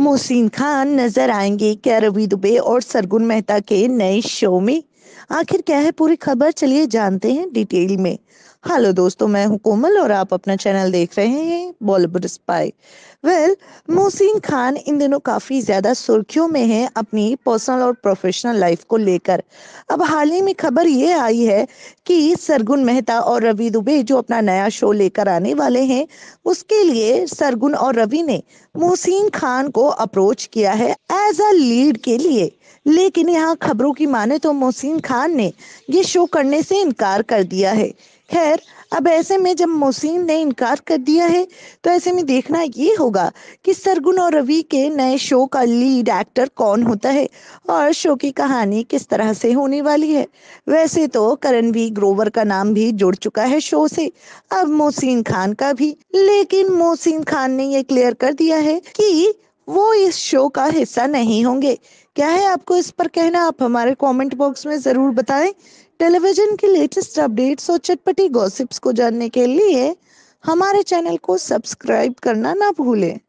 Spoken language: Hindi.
मोहसिन खान नजर आएंगे क्या रवि दुबे और सरगुन मेहता के नए शो में आखिर क्या है पूरी खबर चलिए जानते हैं डिटेल में हेलो दोस्तों मैं हूं कोमल और आप अपना चैनल देख रहे हैं Bollywood spy well Mohsin Khan इन दिनों काफ़ी ज़्यादा सुर्खियों में हैं अपनी पर्सनल और प्रोफेशनल लाइफ को लेकर अब हाल ही में खबर ये आई है कि सरगुन मेहता और रवि दुबे जो अपना नया शो लेकर आने वाले हैं उसके लिए सरगुन और रवि ने मोहसिन खान को अप्रोच किया है एज अ लीड के लिए लेकिन यहाँ खबरों की माने तो मोहसिन खान ने ये शो करने से इनकार कर दिया है खैर अब ऐसे में जब मोहसिन ने इनकार कर दिया है तो ऐसे में देखना ये होगा कि सरगुन और रवि के नए शो का लीड एक्टर कौन होता है और शो की कहानी किस तरह से होने वाली है वैसे तो करण ग्रोवर का नाम भी जुड़ चुका है शो से अब मोहसिन खान का भी लेकिन मोहसिन खान ने यह क्लियर कर दिया है कि वो इस शो का हिस्सा नहीं होंगे क्या है आपको इस पर कहना आप हमारे कमेंट बॉक्स में ज़रूर बताएं टेलीविज़न की लेटेस्ट अपडेट्स और चटपटी गॉसिप्स को जानने के लिए हमारे चैनल को सब्सक्राइब करना ना भूलें